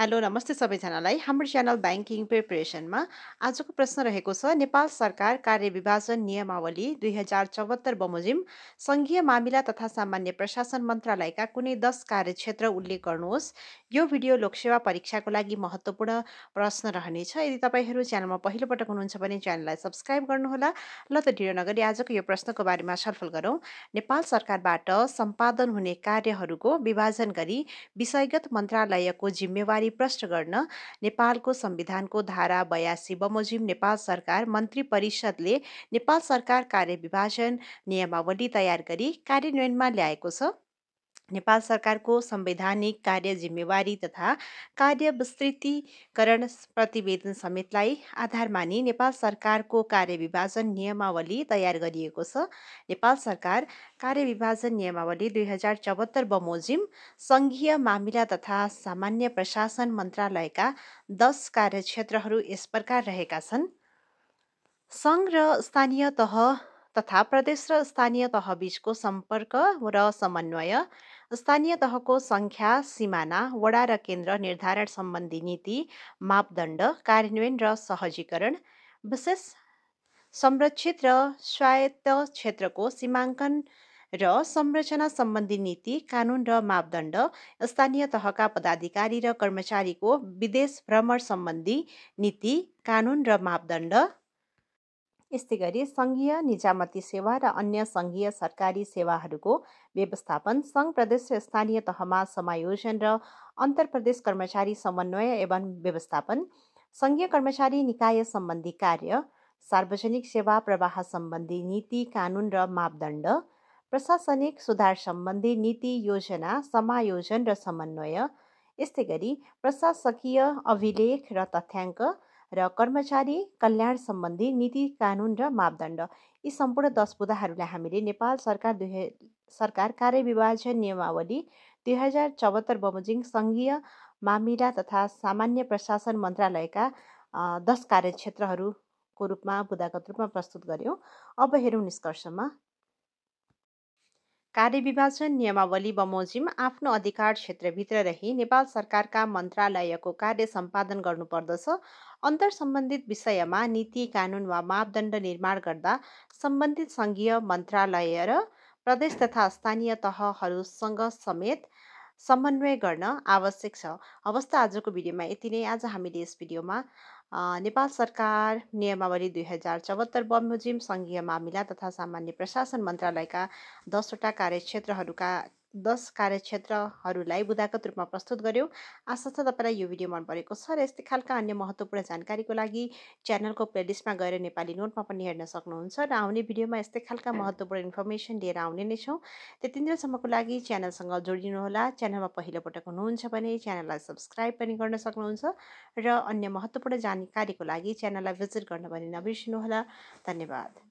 hello नमस्ते सबैजनालाई हाम्रो च्यानल ब्याङ्किङ प्रिपरेसनमा आजको प्रश्न रहेको छ नेपाल सरकार कार्यविभाजन नियमावली दुई हजार चौहत्तर बमोजिम सङ्घीय मामिला तथा सामान्य प्रशासन मन्त्रालयका कुनै दस कार्यक्षेत्र उल्लेख गर्नुहोस् यो भिडियो लोकसेवा परीक्षाको लागि महत्त्वपूर्ण प्रश्न रहनेछ यदि तपाईँहरू च्यानलमा पहिलोपटक हुनुहुन्छ भने च्यानललाई सब्सक्राइब गर्नुहोला ल त ढिलो नगरी आजको यो प्रश्नको बारेमा छलफल गरौँ नेपाल सरकारबाट सम्पादन हुने कार्यहरूको विभाजन गरी विषयगत मन्त्रालयको जिम्मेवारी जानकारी प्रश्न गर्न नेपालको संविधानको धारा बयासी बमोजिम नेपाल सरकार मन्त्री परिषदले नेपाल सरकार कार्यविभाजन नियमावली तयार गरी कार्यान्वयनमा ल्याएको छ नेपाल सरकारको संवैधानिक कार्य जिम्मेवारी तथा कार्य विस्तृतीकरण प्रतिवेदन समेतलाई आधार मानि नेपाल सरकारको कार्य विभाजन नियमावली तयार गरिएको छ नेपाल सरकार कार्य विभाजन नियमावली दुई हजार चौहत्तर बमोजिम सङ्घीय मामिला तथा सामान्य प्रशासन मन्त्रालयका दस कार्यक्षेत्रहरू यस प्रकार रहेका छन् सङ्घ र स्थानीय तह तथा प्रदेश र स्थानीय तहबीचको सम्पर्क र समन्वय स्थानीय तहको सङ्ख्या सिमाना वडा र केन्द्र निर्धारण सम्बन्धी नीति मापदण्ड कार्यान्वयन र सहजीकरण विशेष संरक्षित र स्वायत्त क्षेत्रको सीमाङ्कन र संरचना सम्बन्धी नीति कानुन र मापदण्ड स्थानीय तहका पदाधिकारी र कर्मचारीको विदेश भ्रमण सम्बन्धी नीति कानुन र मापदण्ड यस्तै गरी सङ्घीय निजामती सेवा र अन्य सङ्घीय सरकारी सेवाहरूको व्यवस्थापन सङ्घ प्रदेश र स्थानीय तहमा समायोजन र अन्तर प्रदेश कर्मचारी समन्वय एवं व्यवस्थापन सङ्घीय कर्मचारी निकाय सम्बन्धी कार्य सार्वजनिक सेवा प्रवाह सम्बन्धी नीति कानुन र मापदण्ड प्रशासनिक सुधार सम्बन्धी नीति योजना समायोजन र समन्वय यस्तै गरी प्रशासकीय अभिलेख र तथ्याङ्क र कर्मचारी कल्याण सम्बन्धी नीति कानुन र मापदण्ड यी सम्पूर्ण दस बुधाहरूलाई हामीले नेपाल सरकार दुई सरकार कार्यविभाजन नियमावली दुई हजार चौहत्तर बमोजिङ सङ्घीय मामिला तथा सामान्य प्रशासन मन्त्रालयका दस कार्यक्षेत्रहरूको रूपमा बुदागत रूपमा प्रस्तुत गऱ्यौँ अब हेरौँ निष्कर्षमा कार्यविभाजन नियमावली बमोजिम आफ्नो अधिकार क्षेत्रभित्र रही नेपाल सरकारका मन्त्रालयको कार्य सम्पादन गर्नुपर्दछ अन्तर सम्बन्धित विषयमा नीति कानुन वा मापदण्ड निर्माण गर्दा सम्बन्धित सङ्घीय मन्त्रालय र प्रदेश तथा स्थानीय तहहरूसँग समेत समन्वय गर्न आवश्यक छ हवस् त आजको भिडियोमा यति नै आज हामीले यस भिडियोमा नेपाल सरकार नियमावली दुई हजार चौहत्तर बमोजिम सङ्घीय मामिला तथा सामान्य प्रशासन मन्त्रालयका दसवटा कार्यक्षेत्रहरूका दस कार्यक्षेत्रहरूलाई बुदागत रूपमा प्रस्तुत गर्यो आशा छ तपाईँलाई यो भिडियो मन परेको छ र यस्तै खालका अन्य महत्त्वपूर्ण जानकारीको लागि च्यानलको प्लेलिस्टमा गएर नेपाली नोटमा पनि हेर्न सक्नुहुन्छ र आउने भिडियोमा यस्तै खालका महत्त्वपूर्ण इन्फर्मेसन लिएर आउने नै छौँ त्यति दिनसम्मको लागि च्यानलसँग जोडिनुहोला च्यानलमा पहिलोपटक हुनुहुन्छ भने च्यानललाई सब्सक्राइब पनि गर्न सक्नुहुन्छ र अन्य महत्त्वपूर्ण जानकारीको लागि च्यानललाई भिजिट गर्न पनि नबिर्सिनुहोला धन्यवाद